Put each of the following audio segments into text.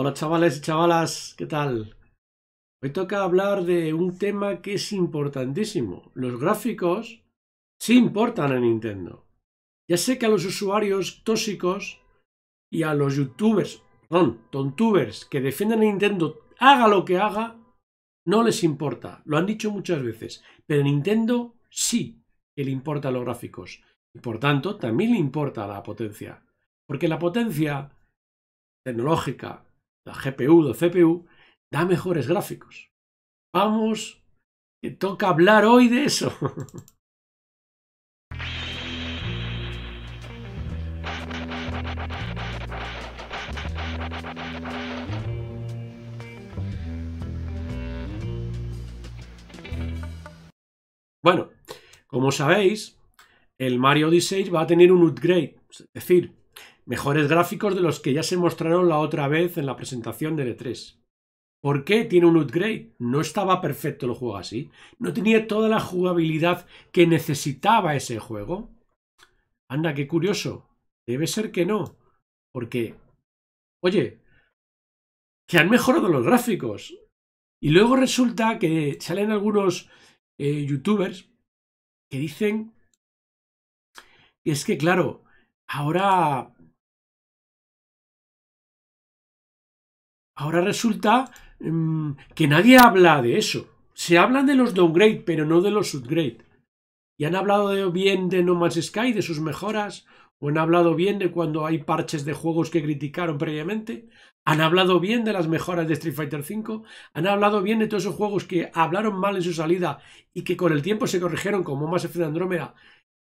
Hola chavales y chavalas, ¿qué tal? Hoy toca hablar de un tema que es importantísimo. Los gráficos sí importan en Nintendo. Ya sé que a los usuarios tóxicos y a los youtubers, perdón, tontubers que defienden a Nintendo, haga lo que haga, no les importa. Lo han dicho muchas veces. Pero a Nintendo sí que le importan los gráficos. Y por tanto, también le importa la potencia. Porque la potencia tecnológica la GPU, o CPU, da mejores gráficos. Vamos, que toca hablar hoy de eso. Bueno, como sabéis, el Mario Odyssey va a tener un upgrade, es decir, Mejores gráficos de los que ya se mostraron la otra vez en la presentación de E3. ¿Por qué tiene un upgrade? No estaba perfecto el juego así. No tenía toda la jugabilidad que necesitaba ese juego. Anda, qué curioso. Debe ser que no. Porque, oye, que han mejorado los gráficos. Y luego resulta que salen algunos eh, youtubers que dicen que es que, claro, ahora Ahora resulta mm, que nadie habla de eso. Se hablan de los downgrade, pero no de los upgrade. Y han hablado bien de No Man's Sky, de sus mejoras, o han hablado bien de cuando hay parches de juegos que criticaron previamente, han hablado bien de las mejoras de Street Fighter V, han hablado bien de todos esos juegos que hablaron mal en su salida y que con el tiempo se corrigieron como Mass Effect Andromeda.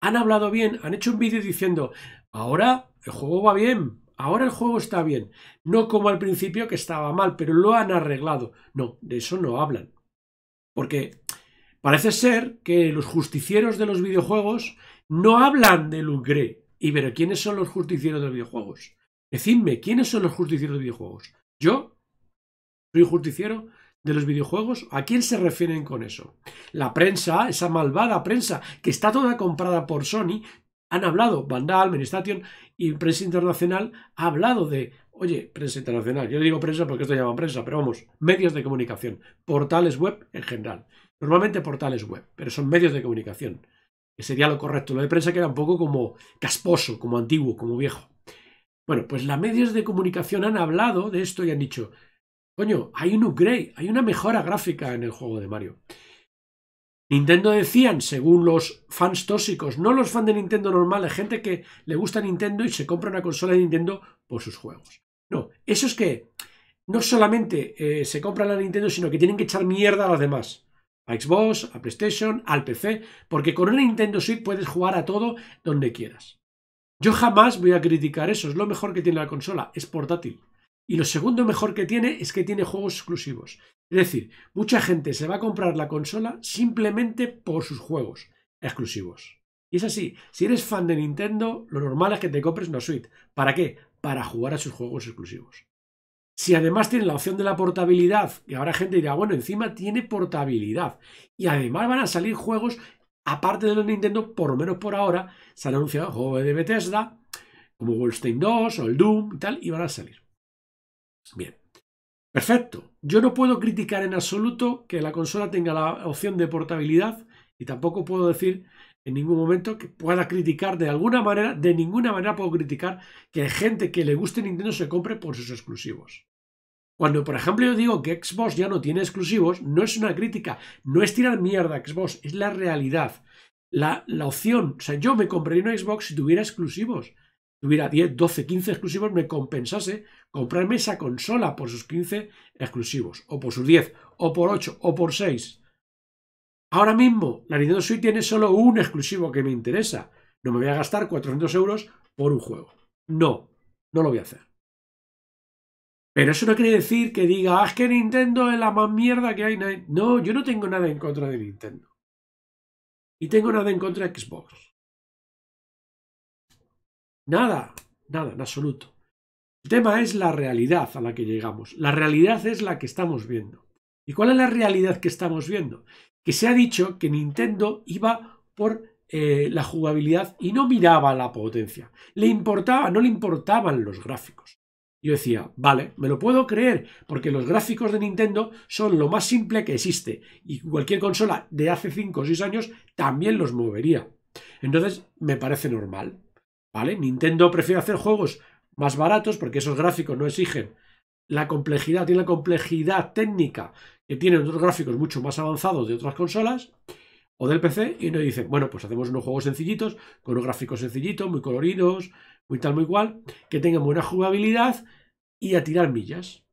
Han hablado bien, han hecho un vídeo diciendo, ahora el juego va bien, Ahora el juego está bien, no como al principio que estaba mal, pero lo han arreglado. No, de eso no hablan. Porque parece ser que los justicieros de los videojuegos no hablan de Lugré. Y pero ¿quiénes son los justicieros de los videojuegos? Decidme, ¿quiénes son los justicieros de videojuegos? ¿Yo? ¿Soy justiciero? de los videojuegos? ¿A quién se refieren con eso? La prensa, esa malvada prensa que está toda comprada por Sony, han hablado, Vandal, Ministration y prensa internacional ha hablado de, oye, prensa internacional, yo digo prensa porque esto llama prensa, pero vamos, medios de comunicación, portales web en general, normalmente portales web, pero son medios de comunicación, que sería lo correcto, lo de prensa queda un poco como casposo, como antiguo, como viejo. Bueno, pues las medios de comunicación han hablado de esto y han dicho, coño, hay un upgrade, hay una mejora gráfica en el juego de Mario. Nintendo decían, según los fans tóxicos, no los fans de Nintendo normales, gente que le gusta Nintendo y se compra una consola de Nintendo por sus juegos. No, eso es que no solamente eh, se compran la Nintendo, sino que tienen que echar mierda a las demás. A Xbox, a PlayStation, al PC, porque con una Nintendo Switch puedes jugar a todo donde quieras. Yo jamás voy a criticar eso, es lo mejor que tiene la consola, es portátil. Y lo segundo mejor que tiene es que tiene juegos exclusivos. Es decir, mucha gente se va a comprar la consola simplemente por sus juegos exclusivos. Y es así, si eres fan de Nintendo, lo normal es que te compres una suite. ¿Para qué? Para jugar a sus juegos exclusivos. Si además tiene la opción de la portabilidad, y ahora gente dirá, bueno, encima tiene portabilidad. Y además van a salir juegos, aparte de los Nintendo, por lo menos por ahora, se han anunciado juegos de Bethesda, como Wolfenstein 2 o el Doom y tal, y van a salir. Bien. Perfecto. Yo no puedo criticar en absoluto que la consola tenga la opción de portabilidad y tampoco puedo decir en ningún momento que pueda criticar de alguna manera, de ninguna manera puedo criticar que gente que le guste Nintendo se compre por sus exclusivos. Cuando, por ejemplo, yo digo que Xbox ya no tiene exclusivos, no es una crítica, no es tirar mierda a Xbox, es la realidad. La, opción, o sea, yo me compraría una Xbox si tuviera exclusivos. tuviera 10, 12, 15 exclusivos, me compensase comprarme esa consola por sus 15 exclusivos, o por sus 10, o por 8, o por 6. Ahora mismo, la Nintendo Switch tiene solo un exclusivo que me interesa. No me voy a gastar 400 euros por un juego. No, no lo voy a hacer. Pero eso no quiere decir que diga, ah, es que Nintendo es la más mierda que hay. No, yo no tengo nada en contra de Nintendo. Y tengo nada en contra de Xbox. Nada, nada, en absoluto. El tema es la realidad a la que llegamos. La realidad es la que estamos viendo. ¿Y cuál es la realidad que estamos viendo? Que se ha dicho que Nintendo iba por eh, la jugabilidad y no miraba la potencia. Le importaba, no le importaban los gráficos. Yo decía, vale, me lo puedo creer, porque los gráficos de Nintendo son lo más simple que existe y cualquier consola de hace 5 o 6 años también los movería. Entonces, me parece normal. ¿Vale? Nintendo prefiere hacer juegos más baratos, porque esos gráficos no exigen la complejidad, tiene la complejidad técnica que tienen otros gráficos mucho más avanzados de otras consolas o del PC, y nos dicen, bueno, pues hacemos unos juegos sencillitos, con unos gráficos sencillitos, muy coloridos, muy tal, muy cual, que tengan buena jugabilidad y a tirar millas.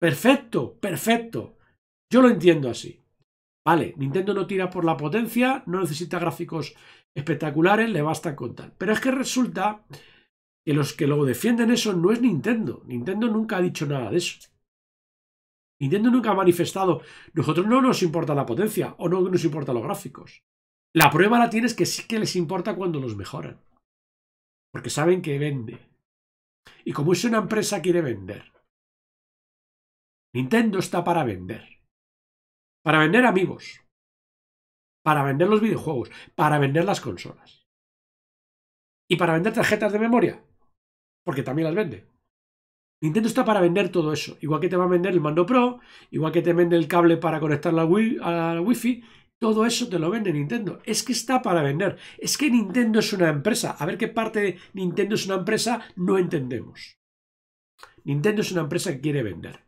Perfecto, perfecto. Yo lo entiendo así. Vale, Nintendo no tira por la potencia, no necesita gráficos espectaculares, le basta con tal. Pero es que resulta que los que lo defienden eso no es Nintendo. Nintendo nunca ha dicho nada de eso. Nintendo nunca ha manifestado, nosotros no nos importa la potencia o no nos importa los gráficos. La prueba la tienes que sí que les importa cuando los mejoran. Porque saben que vende. Y como es una empresa, quiere vender. Nintendo está para vender. Para vender amigos. Para vender los videojuegos. Para vender las consolas. Y para vender tarjetas de memoria porque también las vende. Nintendo está para vender todo eso. Igual que te va a vender el mando Pro, igual que te vende el cable para conectar la wi a Wi-Fi, todo eso te lo vende Nintendo. Es que está para vender. Es que Nintendo es una empresa. A ver qué parte de Nintendo es una empresa no entendemos. Nintendo es una empresa que quiere vender.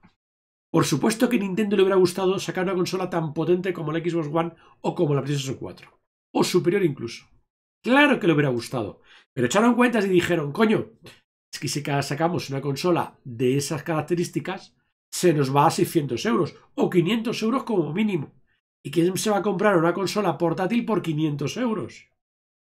Por supuesto que Nintendo le hubiera gustado sacar una consola tan potente como la Xbox One o como la PlayStation 4. O superior incluso. Claro que le hubiera gustado. Pero echaron cuentas y dijeron, coño, es que si sacamos una consola de esas características, se nos va a 600 euros o 500 euros como mínimo. ¿Y quién se va a comprar una consola portátil por 500 euros?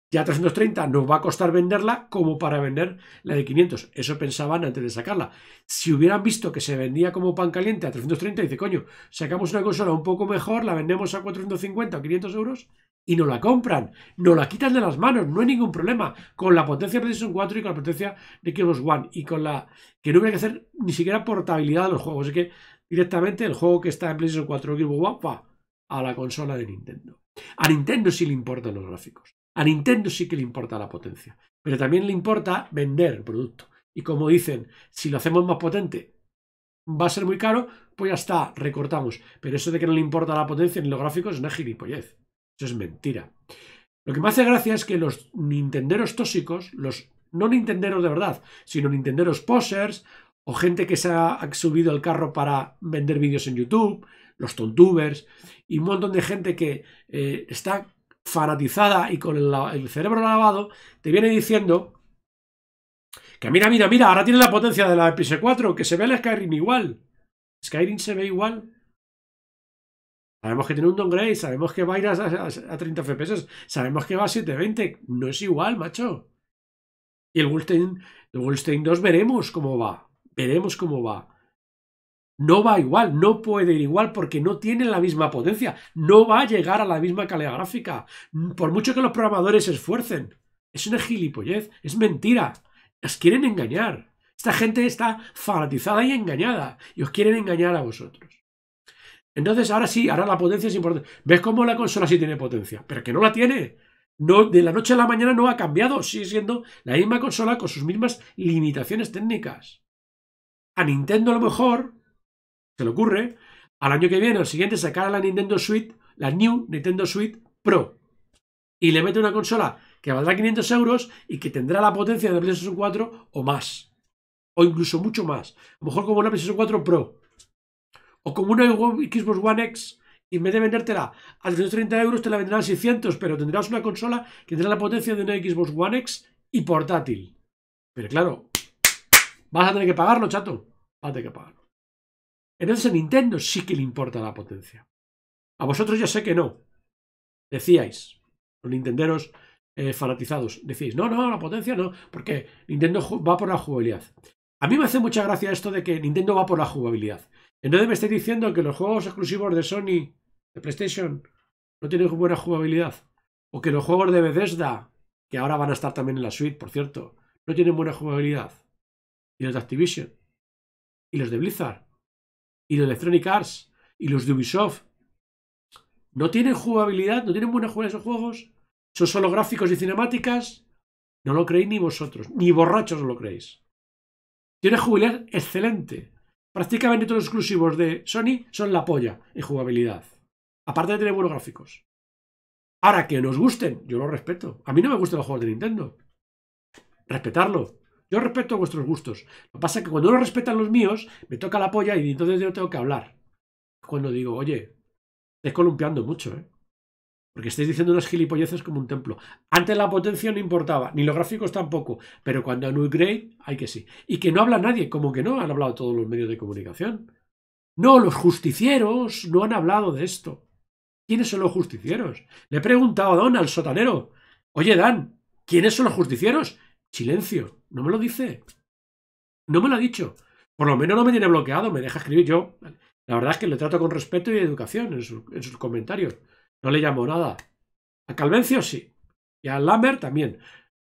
Ya 330 nos va a costar venderla como para vender la de 500. Eso pensaban antes de sacarla. Si hubieran visto que se vendía como pan caliente a 330, dice, coño, sacamos una consola un poco mejor, la vendemos a 450 o 500 euros y no la compran, no la quitan de las manos, no hay ningún problema. Con la potencia de PlayStation 4 y con la potencia de Xbox One y con la que no hubiera que hacer ni siquiera portabilidad de los juegos, es que directamente el juego que está en PlayStation 4 o One va a la consola de Nintendo. A Nintendo sí le importan los gráficos, a Nintendo sí que le importa la potencia, pero también le importa vender el producto. Y como dicen, si lo hacemos más potente, va a ser muy caro, pues ya está, recortamos. Pero eso de que no le importa la potencia ni los gráficos es una gilipollez. Eso es mentira. Lo que me hace gracia es que los nintenderos tóxicos, los no nintenderos de verdad, sino nintenderos posers, o gente que se ha, subido al carro para vender vídeos en YouTube, los tontubers, y un montón de gente que eh, está fanatizada y con el, cerebro lavado, te viene diciendo que mira, mira, mira, ahora tiene la potencia de la PS4, que se ve el Skyrim igual. Skyrim se ve igual Sabemos que tiene un downgrade, sabemos que va a ir a, 30 FPS, sabemos que va a 720. No es igual, macho. Y el Wolstein, el 2 veremos cómo va. Veremos cómo va. No va igual, no puede ir igual porque no tiene la misma potencia. No va a llegar a la misma calidad gráfica. Por mucho que los programadores se esfuercen. Es una gilipollez, es mentira. Os quieren engañar. Esta gente está fanatizada y engañada. Y os quieren engañar a vosotros. Entonces, ahora sí, ahora la potencia es importante. ¿Ves cómo la consola sí tiene potencia? Pero que no la tiene. No, de la noche a la mañana no ha cambiado. Sigue siendo la misma consola con sus mismas limitaciones técnicas. A Nintendo a lo mejor, se le ocurre, al año que viene, al siguiente, sacar a la Nintendo Switch, la New Nintendo Switch Pro. Y le mete una consola que valdrá 500 euros y que tendrá la potencia de la PlayStation 4 o más. O incluso mucho más. A lo mejor como una PlayStation 4 Pro. O como una Xbox One X, y en vez de vendértela a 230 euros, te la vendrán a 600, pero tendrás una consola que tendrá la potencia de una Xbox One X y portátil. Pero claro, vas a tener que pagarlo, chato. Vas a tener que pagarlo. Entonces a Nintendo sí que le importa la potencia. A vosotros ya sé que no. Decíais, los nintenderos eh, fanatizados, decís, no, no, la potencia no, porque Nintendo va por la jugabilidad. A mí me hace mucha gracia esto de que Nintendo va por la jugabilidad. Entonces me estáis diciendo que los juegos exclusivos de Sony, de PlayStation, no tienen buena jugabilidad. O que los juegos de Bethesda, que ahora van a estar también en la suite, por cierto, no tienen buena jugabilidad. Y los de Activision. Y los de Blizzard. Y los de Electronic Arts. Y los de Ubisoft. No tienen jugabilidad, no tienen buena jugabilidad esos juegos. Son solo gráficos y cinemáticas. No lo creéis ni vosotros, ni borrachos lo creéis. Tiene jugabilidad excelente prácticamente todos los exclusivos de Sony son la polla en jugabilidad. Aparte de tener buenos gráficos. Ahora, que nos gusten, yo los respeto. A mí no me gustan los juegos de Nintendo. Respetarlo. Yo respeto vuestros gustos. Lo que pasa es que cuando no respetan los míos, me toca la polla y entonces yo tengo que hablar. Cuando digo, oye, estáis columpiando mucho, ¿eh? Porque estáis diciendo unas gilipolleces como un templo. Antes la potencia no importaba, ni los gráficos tampoco, pero cuando hay un hay que sí. Y que no habla nadie, como que no han hablado todos los medios de comunicación. No, los justicieros no han hablado de esto. ¿Quiénes son los justicieros? Le he preguntado a Don, al sotanero. Oye, Dan, ¿quiénes son los justicieros? Silencio, no me lo dice. No me lo ha dicho. Por lo menos no me tiene bloqueado, me deja escribir yo. La verdad es que le trato con respeto y educación en sus comentarios. No le llamo nada. A Calvencio sí. Y a Lambert también.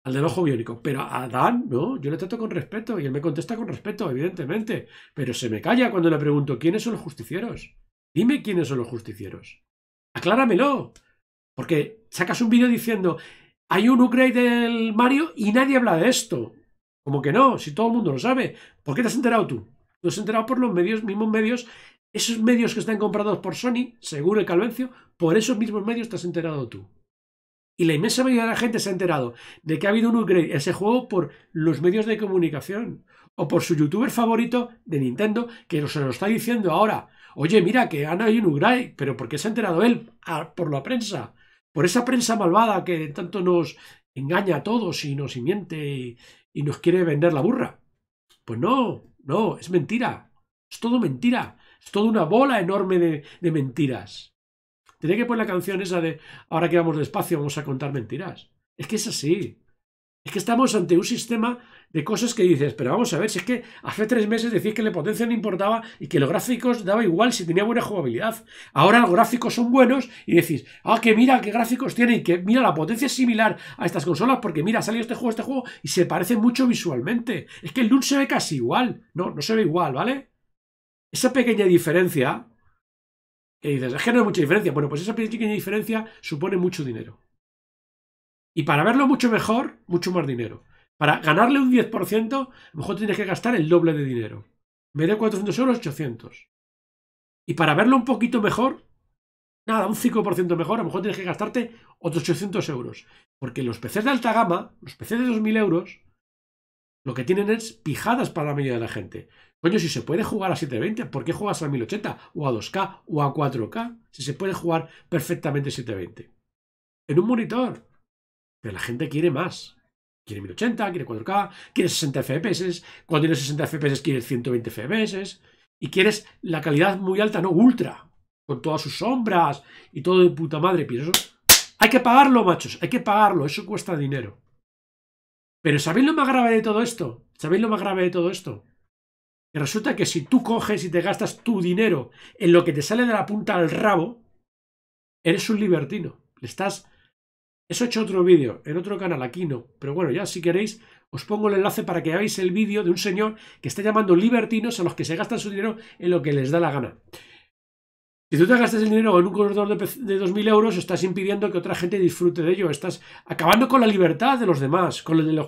Al del ojo biónico. Pero a Dan, no, yo le trato con respeto y él me contesta con respeto, evidentemente. Pero se me calla cuando le pregunto quiénes son los justicieros. Dime quiénes son los justicieros. Acláramelo. Porque sacas un vídeo diciendo, hay un upgrade del Mario y nadie habla de esto. Como que no, si todo el mundo lo sabe. ¿Por qué te has enterado tú? No has enterado por los medios, mismos medios esos medios que están comprados por Sony, según el Calvencio, por esos mismos medios te has enterado tú. Y la inmensa mayoría de la gente se ha enterado de que ha habido un upgrade ese juego por los medios de comunicación o por su youtuber favorito de Nintendo que se lo está diciendo ahora. Oye, mira que han hay un upgrade, pero ¿por qué se ha enterado él? Ah, por la prensa. Por esa prensa malvada que tanto nos engaña a todos y nos miente y nos quiere vender la burra. Pues no, no, es mentira. Es todo mentira. Es toda una bola enorme de, mentiras. tenéis que poner la canción esa de ahora que vamos despacio vamos a contar mentiras. Es que es así. Es que estamos ante un sistema de cosas que dices, pero vamos a ver, si es que hace tres meses decís que la potencia no importaba y que los gráficos daba igual si tenía buena jugabilidad. Ahora los gráficos son buenos y decís, ah, que mira qué gráficos tiene y que mira la potencia es similar a estas consolas porque mira, ha salido este juego, este juego y se parece mucho visualmente. Es que el LUN se ve casi igual. No, no se ve igual, ¿vale? Esa pequeña diferencia, que dices, es que no hay mucha diferencia. Bueno, pues esa pequeña diferencia supone mucho dinero. Y para verlo mucho mejor, mucho más dinero. Para ganarle un 10%, a lo mejor tienes que gastar el doble de dinero. Me da 400 euros, 800. Y para verlo un poquito mejor, nada, un 5% mejor, a lo mejor tienes que gastarte otros 800 euros. Porque los PCs de alta gama, los PCs de 2.000 euros, lo que tienen es pijadas para la mayoría de la gente. Coño, si se puede jugar a 720, ¿por qué juegas a 1080 o a 2K o a 4K? Si se puede jugar perfectamente 720. En un monitor. Pero la gente quiere más. Quiere 1080, quiere 4K, quiere 60 FPS. Cuando tienes 60 FPS quieres 120 FPS. Y quieres la calidad muy alta, no ultra. Con todas sus sombras y todo de puta madre. hay que pagarlo, machos. Hay que pagarlo. Eso cuesta dinero. Pero ¿sabéis lo más grave de todo esto? ¿Sabéis lo más grave de todo esto? Y resulta que si tú coges y te gastas tu dinero en lo que te sale de la punta al rabo, eres un libertino. Le estás... Eso he hecho otro vídeo, en otro canal, aquí no. Pero bueno, ya si queréis, os pongo el enlace para que veáis el vídeo de un señor que está llamando libertinos a los que se gastan su dinero en lo que les da la gana. Si tú te gastas el dinero en un corredor de, 2.000 euros, estás impidiendo que otra gente disfrute de ello. Estás acabando con la libertad de los demás. Con el,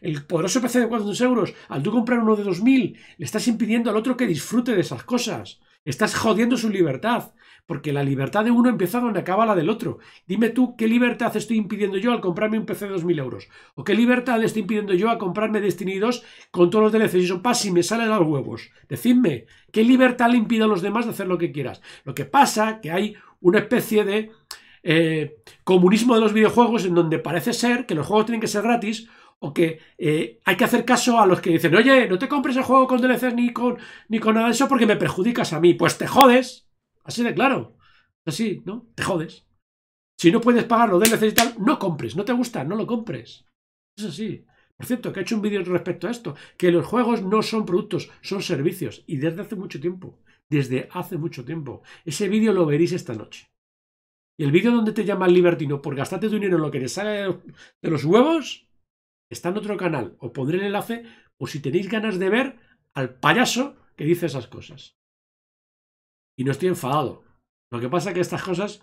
el poderoso PC de 400 euros, al tú comprar uno de 2.000, le estás impidiendo al otro que disfrute de esas cosas. Estás jodiendo su libertad porque la libertad de uno empieza donde acaba la del otro. Dime tú qué libertad estoy impidiendo yo al comprarme un PC de 2.000 euros, o qué libertad estoy impidiendo yo a comprarme Destiny 2 con todos los DLCs y son pasa y me salen los huevos. Decidme, ¿qué libertad le impide a los demás de hacer lo que quieras? Lo que pasa que hay una especie de eh, comunismo de los videojuegos en donde parece ser que los juegos tienen que ser gratis o que eh, hay que hacer caso a los que dicen, oye, no te compres el juego con DLCs ni con, ni con nada de eso porque me perjudicas a mí. Pues te jodes. Así de claro. Así, ¿no? Te jodes. Si no puedes pagar lo necesitar, y no compres. No te gusta, no lo compres. Es así. Por cierto, que he hecho un vídeo respecto a esto, que los juegos no son productos, son servicios. Y desde hace mucho tiempo. Desde hace mucho tiempo. Ese vídeo lo veréis esta noche. Y el vídeo donde te llama el libertino por gastarte tu dinero en lo que te sale de los huevos, está en otro canal. Os pondré el enlace, o si tenéis ganas de ver al payaso que dice esas cosas. Y no estoy enfadado. Lo que pasa es que estas cosas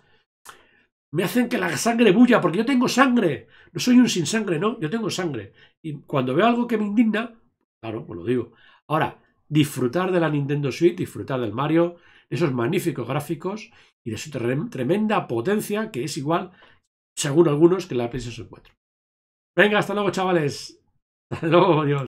me hacen que la sangre bulla, porque yo tengo sangre. No soy un sin sangre, no, yo tengo sangre. Y cuando veo algo que me indigna, claro, pues lo digo. Ahora, disfrutar de la Nintendo Switch, disfrutar del Mario, esos magníficos gráficos y de su tremenda potencia, que es igual, según algunos, que la PlayStation 4. Venga, hasta luego, chavales. Hasta luego, Dios.